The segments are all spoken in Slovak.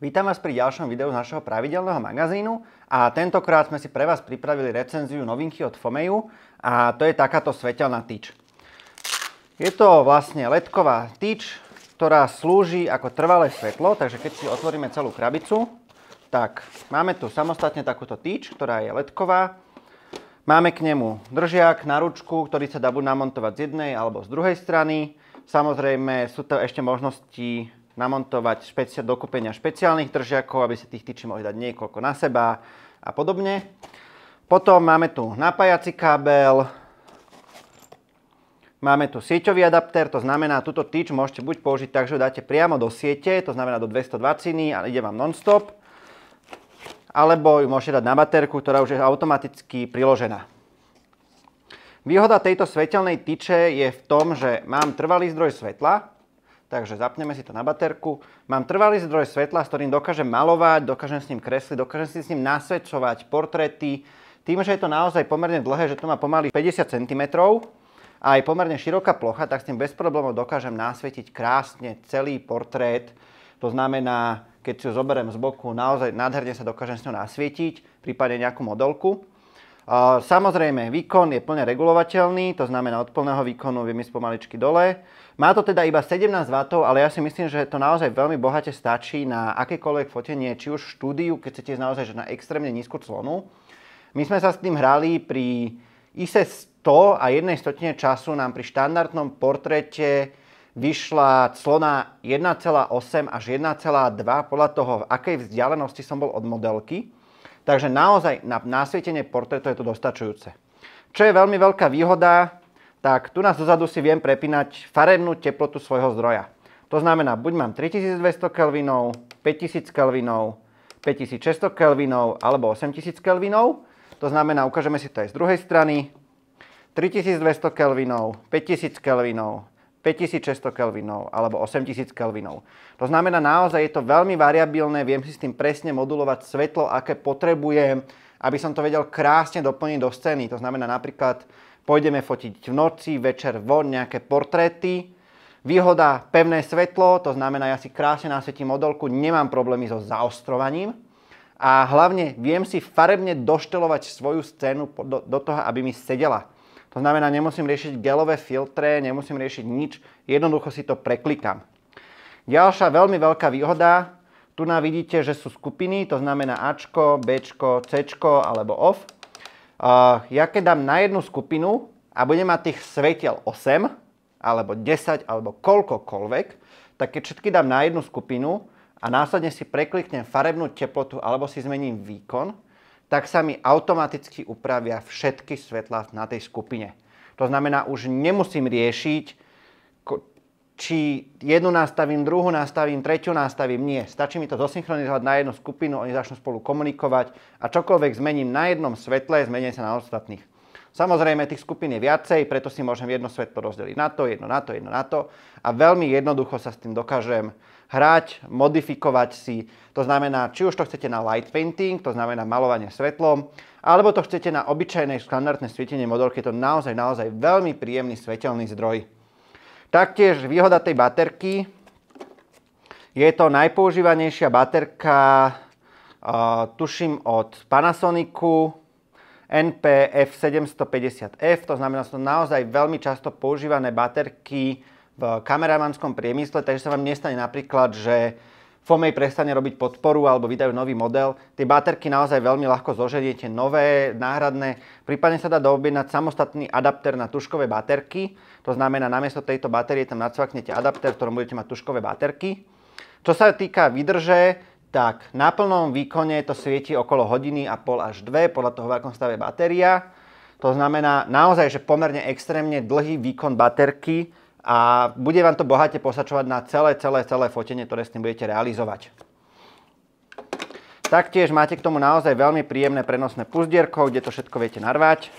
Vítam vás pri ďalšom videu z našeho pravidelného magazínu a tentokrát sme si pre vás pripravili recenziu novinky od Fomeju a to je takáto svetelná tyč. Je to vlastne ledková tyč, ktorá slúži ako trvalé svetlo, takže keď si otvoríme celú krabicu, tak máme tu samostatne takúto tyč, ktorá je ledková. Máme k nemu držiak na ručku, ktorý sa dá buď namontovať z jednej alebo z druhej strany. Samozrejme sú to ešte možnosti namontovať špeci- dokúpenia špeciálnych držiakov, aby si tých tyčí mohli dať niekoľko na seba a podobne. Potom máme tu napájací kábel, máme tu sieťový adaptér, to znamená, túto tyč môžete buď použiť tak, že dáte priamo do siete, to znamená do 220 a ide vám non-stop, alebo ju môžete dať na baterku, ktorá už je automaticky priložená. Výhoda tejto svetelnej tyče je v tom, že mám trvalý zdroj svetla, Takže zapneme si to na baterku. Mám trvalý zdroj svetla, s ktorým dokážem malovať, dokážem s ním kresliť, dokážem si s ním nasvedčovať portréty. Tým, že je to naozaj pomerne dlhé, že to má pomaly 50 cm a je pomerne široká plocha, tak s tým bez problémov dokážem nasvietiť krásne celý portrét. To znamená, keď si ju zoberiem z boku, naozaj nádherne sa dokážem s ňou nasvietiť, prípadne nejakú modelku. Samozrejme, výkon je plne regulovateľný, to znamená od plného výkonu vieme ísť pomaličky dole. Má to teda iba 17 W, ale ja si myslím, že to naozaj veľmi bohate stačí na akékoľvek fotenie, či už v štúdiu, keď chcete naozaj že na extrémne nízku clonu. My sme sa s tým hrali pri ISE 100 a jednej stotine času nám pri štandardnom portrete vyšla clona 1,8 až 1,2 podľa toho, v akej vzdialenosti som bol od modelky. Takže naozaj na nasvietenie portrétu je to dostačujúce. Čo je veľmi veľká výhoda, tak tu na zozadu si viem prepínať farebnú teplotu svojho zdroja. To znamená, buď mám 3200 K, 5000 kelvinov, 5600 kelvinov alebo 8000 kelvinov. To znamená, ukážeme si to aj z druhej strany. 3200 K, 5000 K, 5600 Kelvinov alebo 8000 Kelvinov. To znamená, naozaj je to veľmi variabilné, viem si s tým presne modulovať svetlo, aké potrebujem, aby som to vedel krásne doplniť do scény. To znamená napríklad, pôjdeme fotiť v noci, večer von, nejaké portréty, Výhoda pevné svetlo, to znamená, ja si krásne nasvetím modelku, nemám problémy so zaostrovaním a hlavne viem si farebne doštelovať svoju scénu do, do toho, aby mi sedela. To znamená, nemusím riešiť gelové filtre, nemusím riešiť nič, jednoducho si to preklikám. Ďalšia veľmi veľká výhoda, tu na vidíte, že sú skupiny, to znamená Ačko, Bčko, Cčko alebo OFF. Ja keď dám na jednu skupinu a budem mať tých svetiel 8, alebo 10, alebo koľkokoľvek, tak keď všetky dám na jednu skupinu a následne si prekliknem farebnú teplotu alebo si zmením výkon, tak sa mi automaticky upravia všetky svetlá na tej skupine. To znamená, už nemusím riešiť, či jednu nastavím, druhú nastavím, tretiu nastavím. Nie, stačí mi to zosynchronizovať na jednu skupinu, oni začnú spolu komunikovať a čokoľvek zmením na jednom svetle, zmenia sa na ostatných. Samozrejme, tých skupín je viacej, preto si môžem jedno svetlo rozdeliť na to, jedno na to, jedno na to a veľmi jednoducho sa s tým dokážem hrať, modifikovať si. To znamená, či už to chcete na light painting, to znamená malovanie svetlom, alebo to chcete na obyčajné štandardné svietenie modorky, je to naozaj, naozaj veľmi príjemný svetelný zdroj. Taktiež výhoda tej baterky, je to najpoužívanejšia baterka, uh, tuším od Panasonicu, NPF750F, to znamená, sú to naozaj veľmi často používané baterky v kameramanskom priemysle, takže sa vám nestane napríklad, že Fomej prestane robiť podporu alebo vydajú nový model. Tie baterky naozaj veľmi ľahko zoženiete, nové, náhradné. Prípadne sa dá doobjednať samostatný adapter na tuškové baterky. To znamená, namiesto tejto batérie tam nacvaknete adapter, v ktorom budete mať tuškové baterky. Čo sa týka vydrže, tak na plnom výkone to svieti okolo hodiny a pol až dve, podľa toho, v akom stave batéria. To znamená naozaj, že pomerne extrémne dlhý výkon baterky a bude vám to bohate posačovať na celé, celé, celé fotenie, ktoré s tým budete realizovať. Taktiež máte k tomu naozaj veľmi príjemné prenosné puzdierko, kde to všetko viete narvať.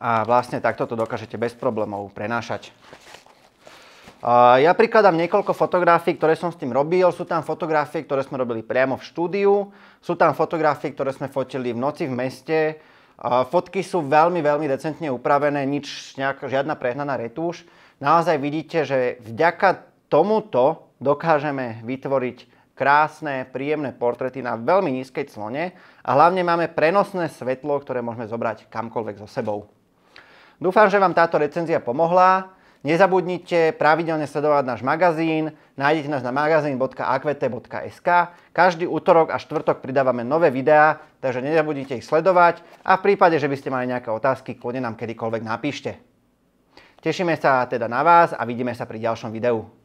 A vlastne takto to dokážete bez problémov prenášať. Ja prikladám niekoľko fotografií, ktoré som s tým robil. Sú tam fotografie, ktoré sme robili priamo v štúdiu. Sú tam fotografie, ktoré sme fotili v noci v meste. Fotky sú veľmi, veľmi decentne upravené, nič, nejak, žiadna prehnaná retúš. Naozaj vidíte, že vďaka tomuto dokážeme vytvoriť krásne, príjemné portrety na veľmi nízkej clone a hlavne máme prenosné svetlo, ktoré môžeme zobrať kamkoľvek so sebou. Dúfam, že vám táto recenzia pomohla. Nezabudnite pravidelne sledovať náš magazín, nájdete nás na magazín.akvt.sk. Každý útorok a štvrtok pridávame nové videá, takže nezabudnite ich sledovať a v prípade, že by ste mali nejaké otázky, kľudne nám kedykoľvek napíšte. Tešíme sa teda na vás a vidíme sa pri ďalšom videu.